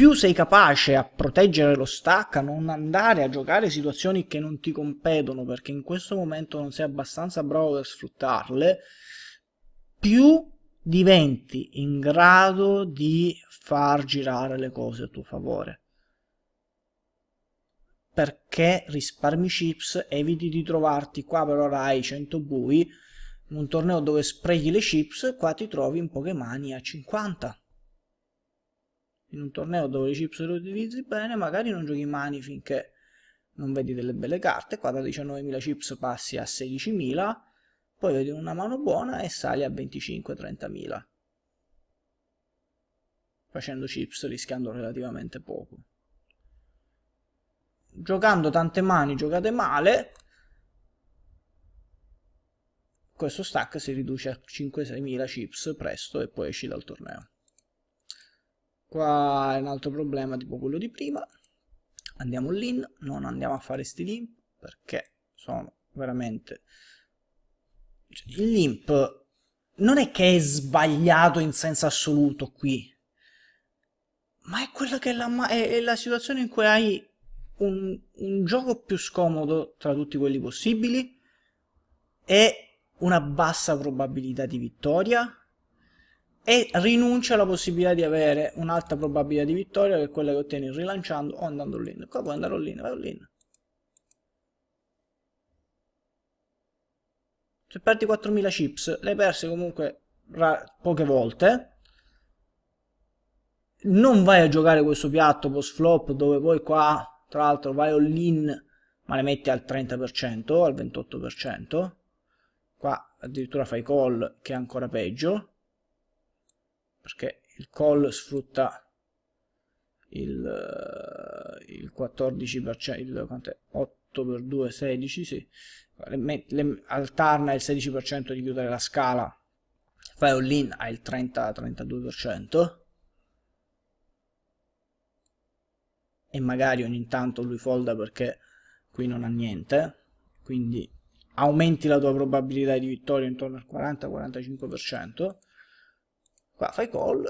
più sei capace a proteggere lo stack, a non andare a giocare situazioni che non ti competono perché in questo momento non sei abbastanza bravo per sfruttarle, più diventi in grado di far girare le cose a tuo favore. Perché risparmi chips, eviti di trovarti qua però ora hai 100 bui, in un torneo dove sprechi le chips, qua ti trovi in poche mani a 50 in un torneo dove le chips le utilizzi bene, magari non giochi mani finché non vedi delle belle carte, qua da 19.000 chips passi a 16.000, poi vedi una mano buona e sali a 25-30.000, facendo chips rischiando relativamente poco. Giocando tante mani giocate male, questo stack si riduce a 5-6.000 chips presto e poi esci dal torneo qua è un altro problema tipo quello di prima andiamo lì, non andiamo a fare sti limp perché sono veramente cioè, il limp non è che è sbagliato in senso assoluto qui ma è quella che è la, è, è la situazione in cui hai un, un gioco più scomodo tra tutti quelli possibili e una bassa probabilità di vittoria e rinuncia alla possibilità di avere un'alta probabilità di vittoria che è quella che ottieni rilanciando o andando all'in. Qua puoi andare all'in, vai all'in. Se perdi 4000 chips, le hai perse comunque poche volte. Non vai a giocare questo piatto post flop dove poi qua, tra l'altro, vai all'in ma le metti al 30%, al 28%. Qua addirittura fai call che è ancora peggio perché il call sfrutta il, eh, il 14%, il, quant'è? 8 per 2, 16, sì. Le, le, alterna il 16% di chiudere la scala, fai un in hai il 30-32%. E magari ogni tanto lui folda perché qui non ha niente, quindi aumenti la tua probabilità di vittoria intorno al 40-45%. Qua fai call,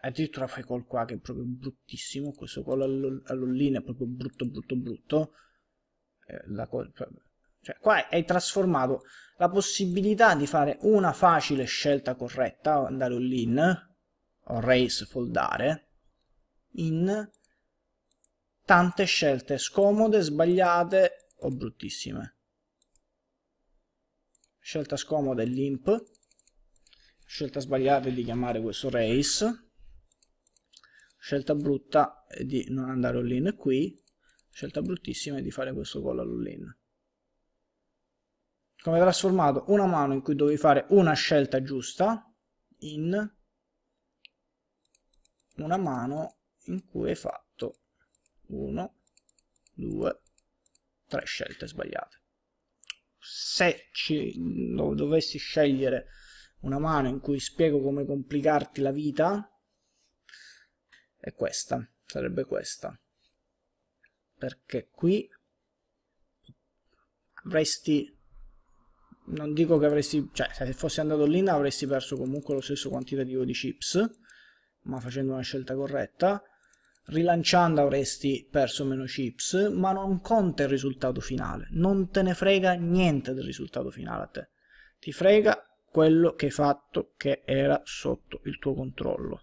addirittura fai call qua che è proprio bruttissimo, questo call all'ollina è proprio brutto brutto brutto. Eh, cioè, qua hai trasformato la possibilità di fare una facile scelta corretta, andare all'in, o race foldare, in tante scelte scomode, sbagliate o bruttissime. Scelta scomoda è l'imp, scelta sbagliata è di chiamare questo race scelta brutta è di non andare all'in qui scelta bruttissima è di fare questo gol all'in come trasformato una mano in cui dovevi fare una scelta giusta in una mano in cui hai fatto 1, 2, 3 scelte sbagliate se ci dovessi scegliere una mano in cui spiego come complicarti la vita è questa, sarebbe questa. Perché qui avresti, non dico che avresti, cioè se fossi andato lì avresti perso comunque lo stesso quantitativo di chips, ma facendo una scelta corretta, rilanciando avresti perso meno chips, ma non conta il risultato finale, non te ne frega niente del risultato finale a te. Ti frega quello che hai fatto che era sotto il tuo controllo.